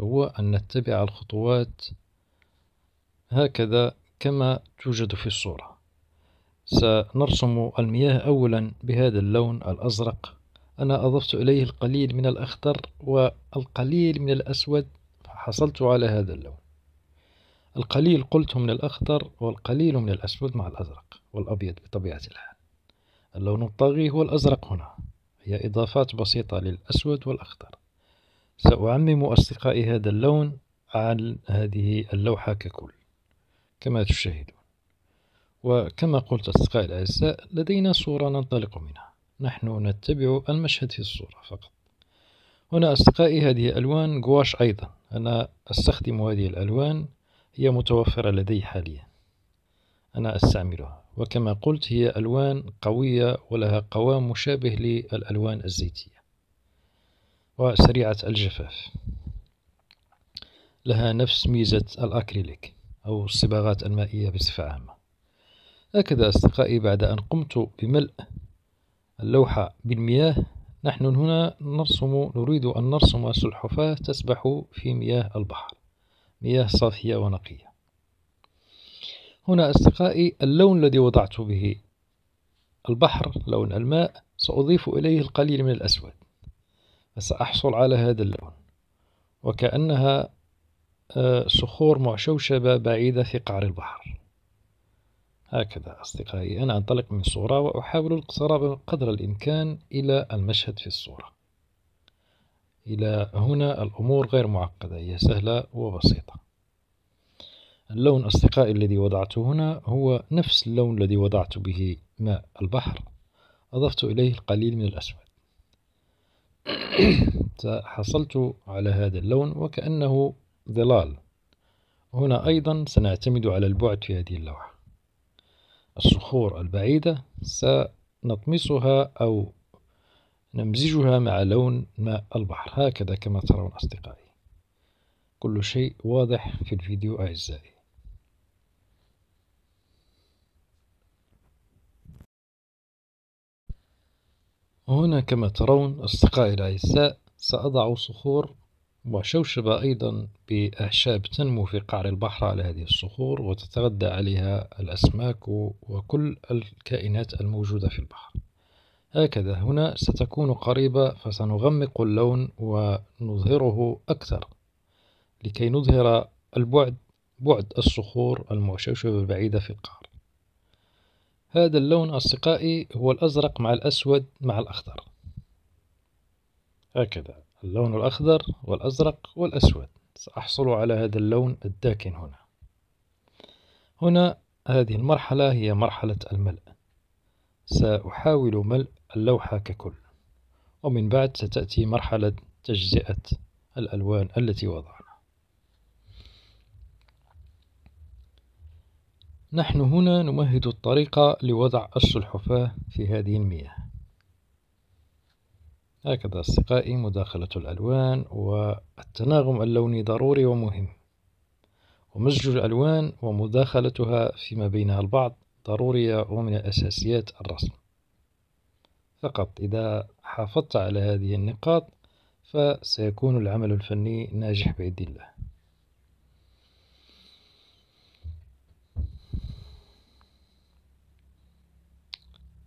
هو أن نتبع الخطوات هكذا كما توجد في الصورة سنرسم المياه أولا بهذا اللون الأزرق أنا أضفت إليه القليل من الأخضر والقليل من الأسود حصلت على هذا اللون القليل قلت من الأخضر والقليل من الأسود مع الأزرق والأبيض بطبيعة الحال اللون الطاغي هو الأزرق هنا هي إضافات بسيطة للأسود والأخضر سأعمم أصدقائي هذا اللون عن هذه اللوحة ككل كما تشاهدون وكما قلت أصدقائي الأعزاء لدينا صورة ننطلق منها نحن نتبع المشهد في الصورة فقط هنا أصدقائي هذه ألوان جواش أيضا أنا أستخدم هذه الألوان هي متوفرة لدي حاليا أنا أستعملها وكما قلت هي ألوان قوية ولها قوام مشابه للألوان الزيتية وسريعة الجفاف لها نفس ميزة الأكريليك أو الصباغات المائية بصفة عامة هكذا أصدقائي بعد أن قمت بملء اللوحة بالمياه نحن هنا نرسم نريد أن نرسم سلحفاة تسبح في مياه البحر مياه صافية ونقية هنا أصدقائي اللون الذي وضعت به البحر لون الماء سأضيف إليه القليل من الأسود سأحصل على هذا اللون وكأنها آه، صخور معشوشبة بعيدة في قعر البحر هكذا أصدقائي أنا أنطلق من صورة وأحاول الاقتراب قدر الإمكان إلى المشهد في الصورة إلى هنا الأمور غير معقدة هي سهلة وبسيطة اللون أصدقائي الذي وضعته هنا هو نفس اللون الذي وضعت به ماء البحر أضفت إليه القليل من الأسود حصلت على هذا اللون وكأنه ظلال هنا أيضا سنعتمد على البعد في هذه اللوحة الصخور البعيدة سنطمسها أو نمزجها مع لون ماء البحر هكذا كما ترون أصدقائي كل شيء واضح في الفيديو أعزائي وهنا كما ترون أصدقائي الأعزاء سأضع صخور وشوشبة أيضا بأعشاب تنمو في قعر البحر على هذه الصخور وتتغذى عليها الأسماك وكل الكائنات الموجودة في البحر هكذا هنا ستكون قريبة فسنغمق اللون ونظهره أكثر لكي نظهر البعد بعد الصخور المشوشبة البعيدة في القعر هذا اللون أصدقائي هو الأزرق مع الأسود مع الأخضر هكذا اللون الأخضر والأزرق والأسود سأحصل على هذا اللون الداكن هنا هنا هذه المرحلة هي مرحلة الملء سأحاول ملء اللوحة ككل ومن بعد ستأتي مرحلة تجزئة الألوان التي وضعها نحن هنا نمهد الطريق لوضع السلحفاة في هذه المياه هكذا أصدقائي مداخلة الألوان والتناغم اللوني ضروري ومهم ومزج الألوان ومداخلتها فيما بينها البعض ضرورية ومن أساسيات الرسم فقط إذا حافظت على هذه النقاط فسيكون العمل الفني ناجح بإذن الله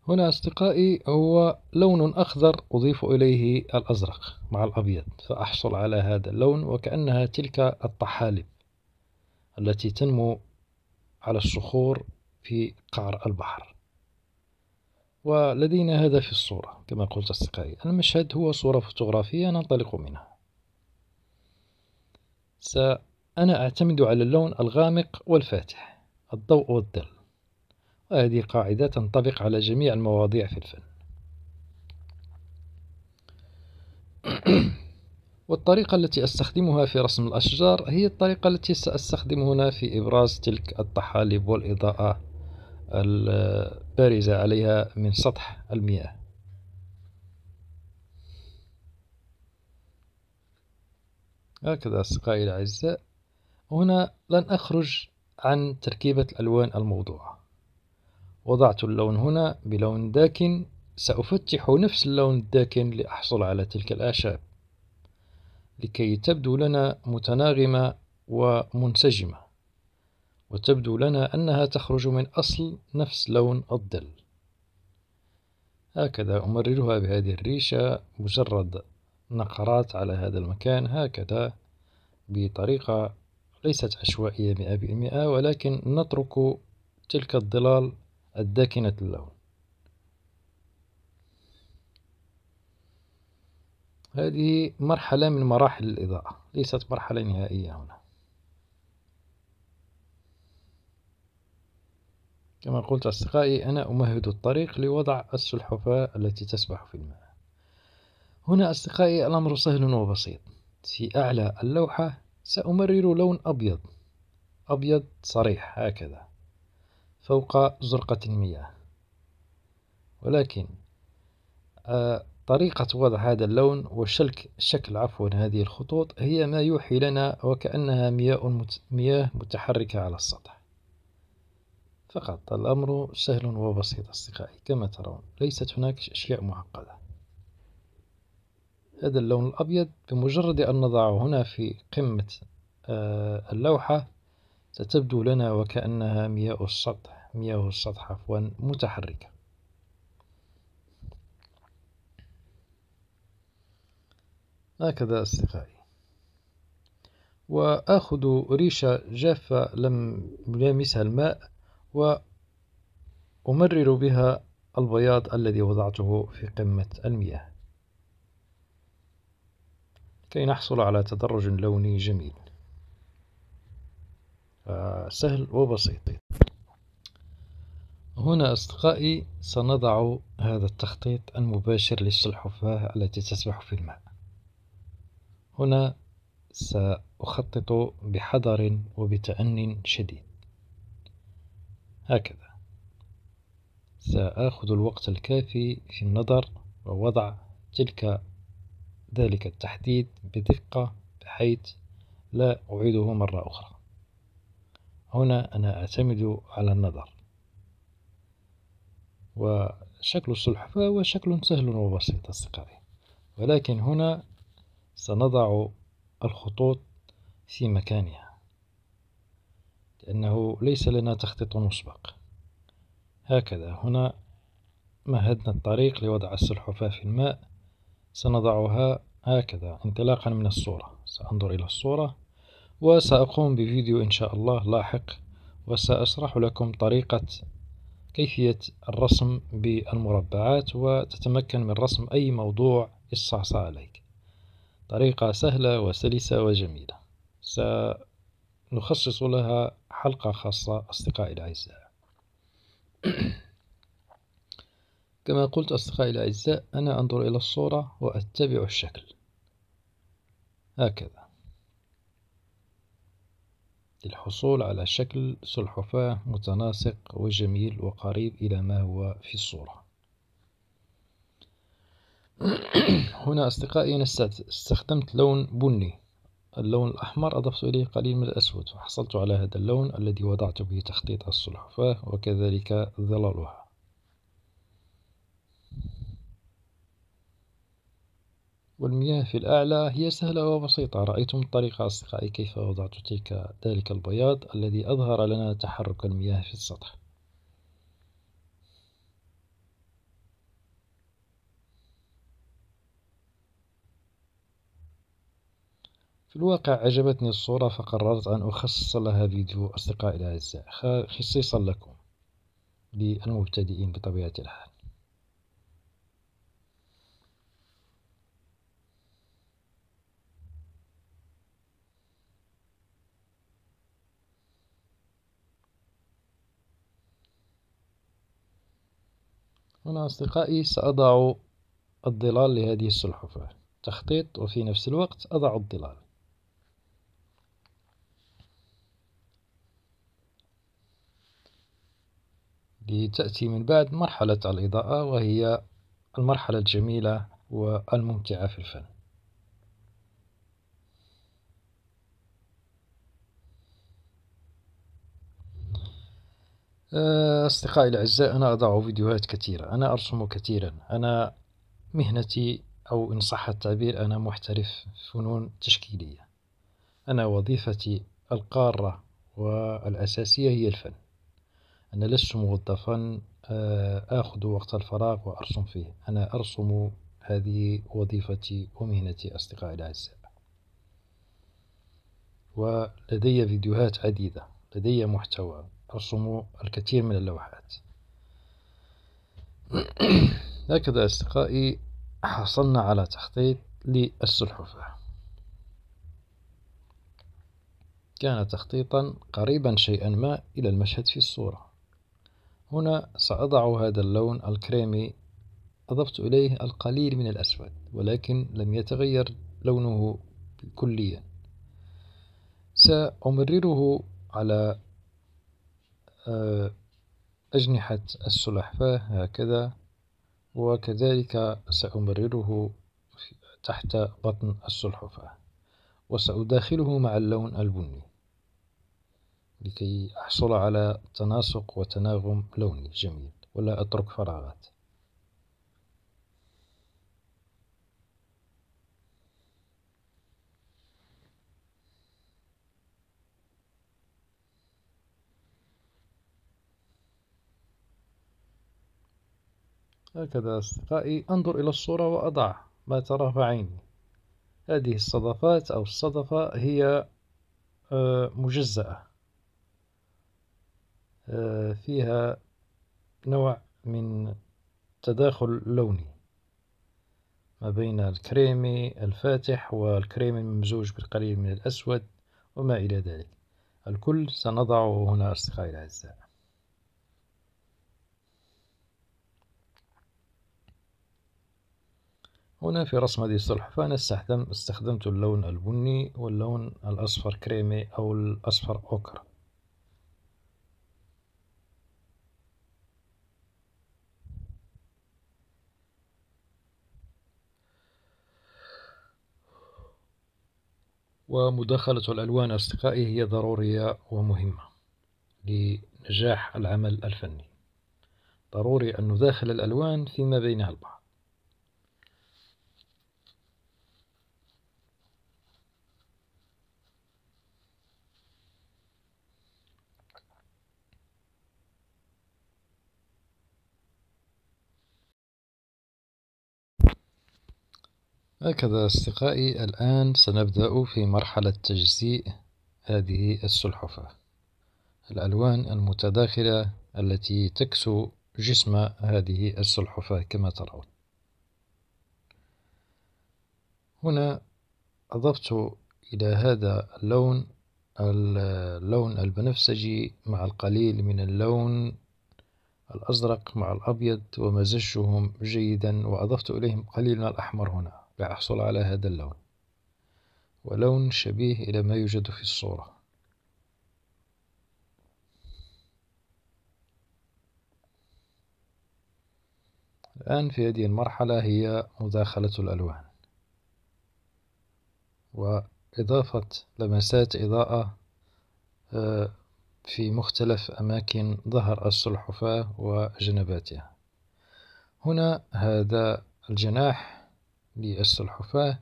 هنا أصدقائي هو لون أخضر أضيف إليه الأزرق مع الأبيض فأحصل على هذا اللون وكأنها تلك الطحالب التي تنمو على الصخور في قعر البحر ولدينا هذا في الصورة كما قلت أصدقائي المشهد هو صورة فوتوغرافية ننطلق منها سأنا أعتمد على اللون الغامق والفاتح الضوء والظل هذه قاعدة تنطبق على جميع المواضيع في الفن والطريقة التي أستخدمها في رسم الأشجار هي الطريقة التي سأستخدم هنا في إبراز تلك الطحالب والإضاءة البارزة عليها من سطح المياه هكذا أصدقائي الأعزاء هنا لن أخرج عن تركيبة الألوان الموضوعة وضعت اللون هنا بلون داكن سأفتح نفس اللون الداكن لأحصل على تلك الأعشاب لكي تبدو لنا متناغمة ومنسجمة وتبدو لنا أنها تخرج من أصل نفس لون الظل هكذا أمررها بهذه الريشة مجرد نقرات على هذا المكان هكذا بطريقة ليست عشوائية مئة بالمئة ولكن نترك تلك الظلال الداكنة اللون هذه مرحلة من مراحل الإضاءة ليست مرحلة نهائية هنا كما قلت أصدقائي أنا أمهد الطريق لوضع السلحفاة التي تسبح في الماء هنا أصدقائي الأمر سهل وبسيط في أعلى اللوحة سأمرر لون أبيض أبيض صريح هكذا فوق زرقة المياه ولكن آه، طريقة وضع هذا اللون وشلك شكل عفوا هذه الخطوط هي ما يوحي لنا وكأنها مياه مياه متحركة على السطح فقط الأمر سهل وبسيط أصدقائي كما ترون ليست هناك أشياء معقدة هذا اللون الأبيض بمجرد أن نضعه هنا في قمة آه، اللوحة ستبدو لنا وكأنها مياه السطح مياه السطح عفوا متحركة هكذا أصدقائي وأخذ ريشة جافة لم يلامسها الماء وأمرر بها البياض الذي وضعته في قمة المياه كي نحصل على تدرج لوني جميل آه، سهل وبسيط هنا أصدقائي سنضع هذا التخطيط المباشر للسلحفاة التي تسبح في الماء هنا سأخطط بحذر وبتأن شديد هكذا سأخذ الوقت الكافي في النظر ووضع تلك ذلك التحديد بدقة بحيث لا أعيده مرة أخرى هنا أنا أعتمد على النظر وشكل السلحفاة هو شكل سهل وبسيط أصدقائي ولكن هنا سنضع الخطوط في مكانها لأنه ليس لنا تخطيط مسبق هكذا هنا مهدنا الطريق لوضع السلحفاة في الماء سنضعها هكذا انطلاقا من الصورة سأنظر إلى الصورة وسأقوم بفيديو إن شاء الله لاحق وسأشرح لكم طريقة كيفية الرسم بالمربعات وتتمكن من رسم أي موضوع يصعصع عليك طريقة سهلة وسلسة وجميلة سنخصص لها حلقة خاصة أصدقائي الأعزاء كما قلت أصدقائي الأعزاء أنا أنظر إلى الصورة وأتبع الشكل هكذا للحصول على شكل سلحفاة متناسق وجميل وقريب إلى ما هو في الصورة هنا أصدقائي أنا استخدمت لون بني اللون الأحمر أضفت إليه قليل من الأسود فحصلت على هذا اللون الذي وضعت به تخطيط السلحفاة وكذلك ظلالها والمياه في الأعلى هي سهلة وبسيطة رأيتم الطريقة أصدقائي كيف وضعت تلك ذلك البياض الذي أظهر لنا تحرك المياه في السطح في الواقع عجبتني الصورة فقررت أن أخصص لها فيديو أصدقائي الأعزاء خصيصا لكم للمبتدئين بطبيعة الحال هنا أصدقائي سأضع الظلال لهذه السلحفاة تخطيط وفي نفس الوقت أضع الظلال لتأتي من بعد مرحلة الإضاءة وهي المرحلة الجميلة والممتعة في الفن آه، أصدقائي الأعزاء أنا أضع فيديوهات كثيرة أنا أرسم كثيرا أنا مهنتي أو إن صح التعبير أنا محترف فنون تشكيلية أنا وظيفتي القارة والأساسية هي الفن أنا لست موظفا آه، آخذ وقت الفراغ وأرسم فيه أنا أرسم هذه وظيفتي ومهنتي أصدقائي الأعزاء ولدي فيديوهات عديدة لدي محتوى رسموا الكثير من اللوحات هكذا أصدقائي حصلنا على تخطيط للسلحفة كان تخطيطا قريبا شيئا ما إلى المشهد في الصورة هنا سأضع هذا اللون الكريمي أضفت إليه القليل من الأسود ولكن لم يتغير لونه كليا سأمرره على آه، أجنحة السلحفاة هكذا وكذلك سأمرره تحت بطن السلحفاة وسأداخله مع اللون البني لكي أحصل على تناسق وتناغم لوني جميل ولا أترك فراغات هكذا أصدقائي أنظر إلى الصورة وأضع ما تراه بعيني هذه الصدفات أو الصدفة هي آه، مجزأة آه، فيها نوع من تداخل لوني ما بين الكريمي الفاتح والكريمي الممزوج بالقليل من الأسود وما إلى ذلك الكل سنضعه هنا أصدقائي الأعزاء هنا في رسم هذه السلحفة استخدم استخدمت اللون البني واللون الأصفر كريمي أو الأصفر أوكر ومداخلة الألوان أصدقائي هي ضرورية ومهمة لنجاح العمل الفني ضروري أن نداخل الألوان فيما بينها البعض هكذا أصدقائي الآن سنبدأ في مرحلة تجزيء هذه السلحفة الألوان المتداخلة التي تكسو جسم هذه السلحفة كما ترون هنا أضفت إلى هذا اللون اللون البنفسجي مع القليل من اللون الأزرق مع الأبيض ومزجهم جيدا وأضفت إليهم قليل من الأحمر هنا لأحصل على هذا اللون ولون شبيه إلى ما يوجد في الصورة الآن في هذه المرحلة هي مداخلة الألوان وإضافة لمسات إضاءة آه، في مختلف أماكن ظهر السلحفاة وجنباتها هنا هذا الجناح للسلحفاة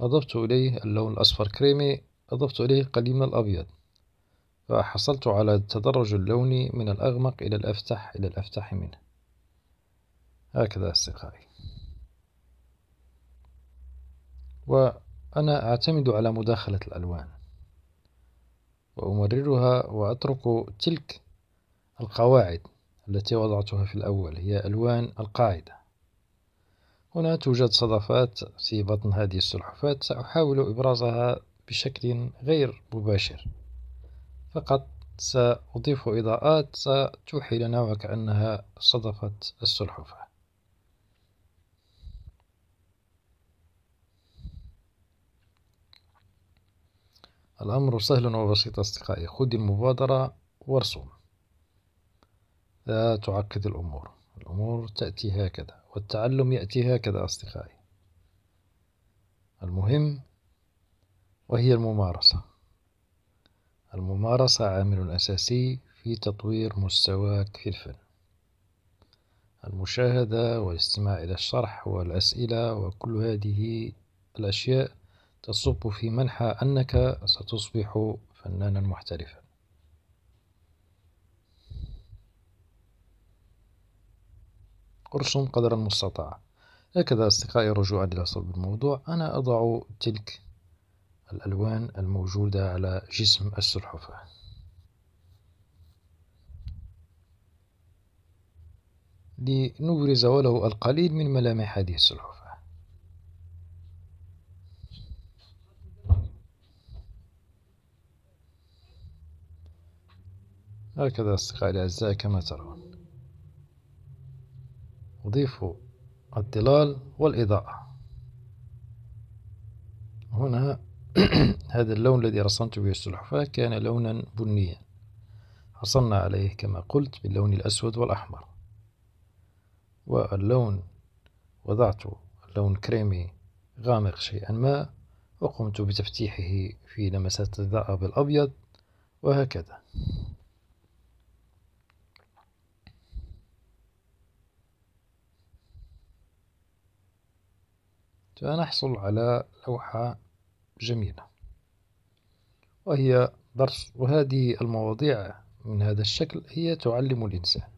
أضفت إليه اللون الأصفر كريمي أضفت إليه قليل من الأبيض فحصلت على التدرج اللوني من الأغمق إلى الأفتح إلى الأفتح منه هكذا أصدقائي وأنا أعتمد على مداخلة الألوان وأمررها وأترك تلك القواعد التي وضعتها في الأول هي ألوان القاعدة هنا توجد صدفات في بطن هذه السلحفاة سأحاول إبرازها بشكل غير مباشر فقط سأضيف إضاءات ستوحي لنا وكأنها صدفة السلحفاة الأمر سهل وبسيط أصدقائي خذ المبادرة وارسم لا تعقد الأمور الأمور تأتي هكذا والتعلم يأتي هكذا أصدقائي المهم وهي الممارسة الممارسة عامل أساسي في تطوير مستواك في الفن المشاهدة والاستماع إلى الشرح والأسئلة وكل هذه الأشياء تصب في منحى أنك ستصبح فنانا محترفا ارسم قدر المستطاع هكذا أصدقائي رجوعا إلى صلب الموضوع أنا أضع تلك الألوان الموجودة على جسم السلحفاة لنبرز ولو القليل من ملامح هذه السلحفاة هكذا أصدقائي الأعزاء كما ترون أضيف الظلال والإضاءة هنا هذا اللون الذي رسمت به السلحفاة كان لونا بنيا حصلنا عليه كما قلت باللون الأسود والأحمر واللون وضعت لون كريمي غامق شيئا ما وقمت بتفتيحه في لمسات الإضاءة بالأبيض وهكذا سنحصل على لوحة جميلة وهي درس وهذه المواضيع من هذا الشكل هي تعلم الإنسان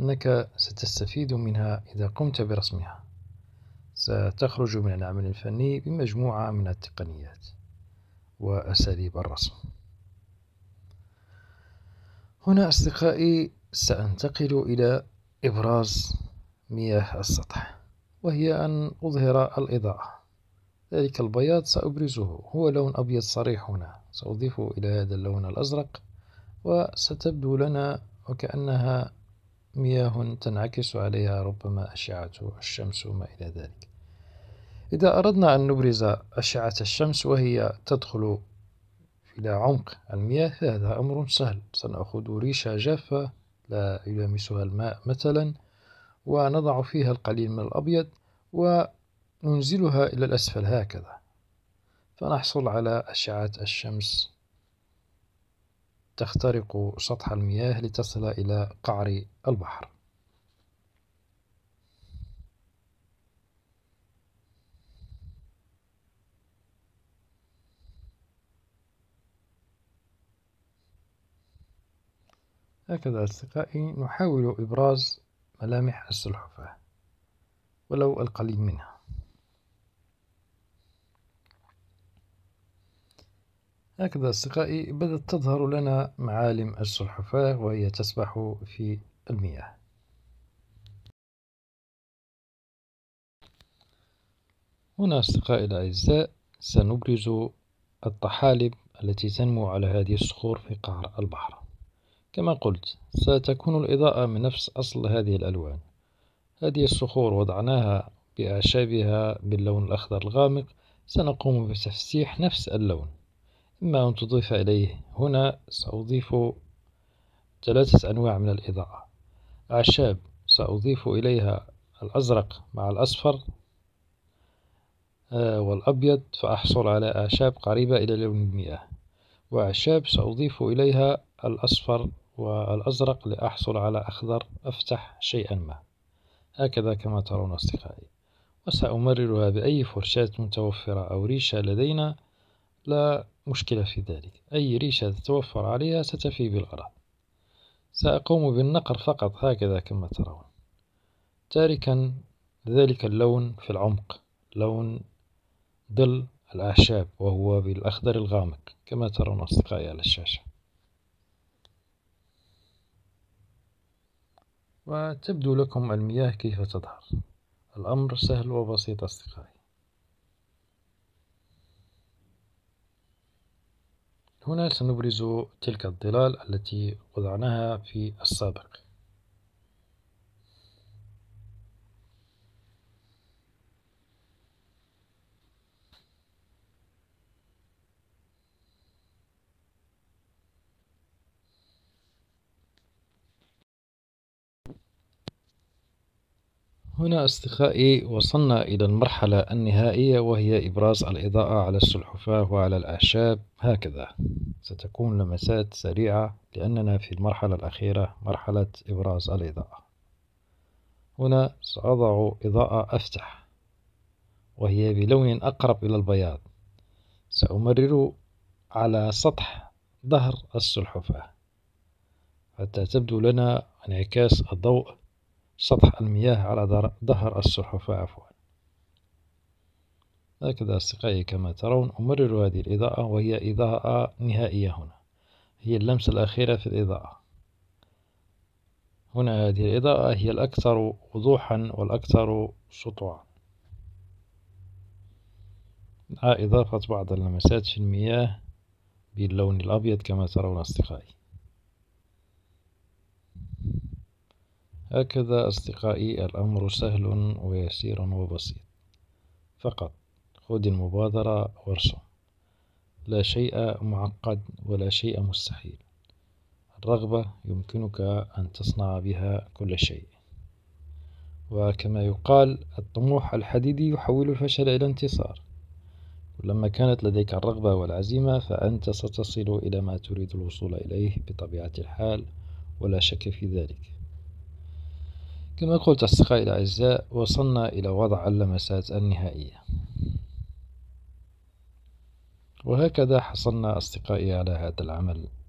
أنك ستستفيد منها إذا قمت برسمها ستخرج من العمل الفني بمجموعة من التقنيات وأساليب الرسم هنا أصدقائي سأنتقل إلى إبراز مياه السطح وهي أن أظهر الإضاءة ذلك البياض سأبرزه هو لون أبيض صريح هنا سأضيف إلى هذا اللون الأزرق وستبدو لنا وكأنها مياه تنعكس عليها ربما أشعة الشمس وما إلى ذلك إذا أردنا أن نبرز أشعة الشمس وهي تدخل إلى عمق المياه فهذا أمر سهل سنأخذ ريشة جافة لا يلامسها الماء مثلا ونضع فيها القليل من الأبيض وننزلها إلى الأسفل هكذا فنحصل على أشعة الشمس تخترق سطح المياه لتصل إلى قعر البحر هكذا أصدقائي نحاول إبراز ملامح السلحفاة ولو القليل منها هكذا أصدقائي بدأت تظهر لنا معالم السلحفاة وهي تسبح في المياه هنا أصدقائي الأعزاء سنبرز الطحالب التي تنمو على هذه الصخور في قعر البحر كما قلت ستكون الإضاءة من نفس أصل هذه الألوان هذه الصخور وضعناها بأعشابها باللون الأخضر الغامق سنقوم بتفسيح نفس اللون إما أن تضيف إليه هنا سأضيف ثلاثة أنواع من الإضاءة أعشاب سأضيف إليها الأزرق مع الأصفر آه، والأبيض فأحصل على أعشاب قريبة إلى لون المياه وأعشاب سأضيف إليها الأصفر والأزرق لأحصل على أخضر أفتح شيئا ما هكذا كما ترون أصدقائي وسأمررها بأي فرشاة متوفرة أو ريشة لدينا لا مشكلة في ذلك أي ريشة تتوفر عليها ستفي بالغرض سأقوم بالنقر فقط هكذا كما ترون تاركا ذلك اللون في العمق لون ظل الأعشاب وهو بالأخضر الغامق كما ترون أصدقائي على الشاشة وتبدو لكم المياه كيف تظهر الأمر سهل وبسيط أصدقائي هنا سنبرز تلك الظلال التي وضعناها في السابق هنا أصدقائي وصلنا إلى المرحلة النهائية وهي إبراز الإضاءة على السلحفاة وعلى الأعشاب هكذا ستكون لمسات سريعة لأننا في المرحلة الأخيرة مرحلة إبراز الإضاءة هنا سأضع إضاءة أفتح وهي بلون أقرب إلى البياض سأمرر على سطح ظهر السلحفاة حتى تبدو لنا انعكاس الضوء سطح المياه على ظهر السحب عفوا هكذا أصدقائي كما ترون أمرر هذه الإضاءة وهي إضاءة نهائية هنا هي اللمسة الأخيرة في الإضاءة هنا هذه الإضاءة هي الأكثر وضوحا والأكثر سطوعا مع إضافة بعض اللمسات في المياه باللون الأبيض كما ترون أصدقائي هكذا أصدقائي الأمر سهل ويسير وبسيط فقط خذ المبادرة وارسم لا شيء معقد ولا شيء مستحيل الرغبة يمكنك أن تصنع بها كل شيء وكما يقال الطموح الحديدي يحول الفشل إلى انتصار ولما كانت لديك الرغبة والعزيمة فأنت ستصل إلى ما تريد الوصول إليه بطبيعة الحال ولا شك في ذلك كما قلت أصدقائي الأعزاء وصلنا إلى وضع اللمسات النهائية وهكذا حصلنا أصدقائي على هذا العمل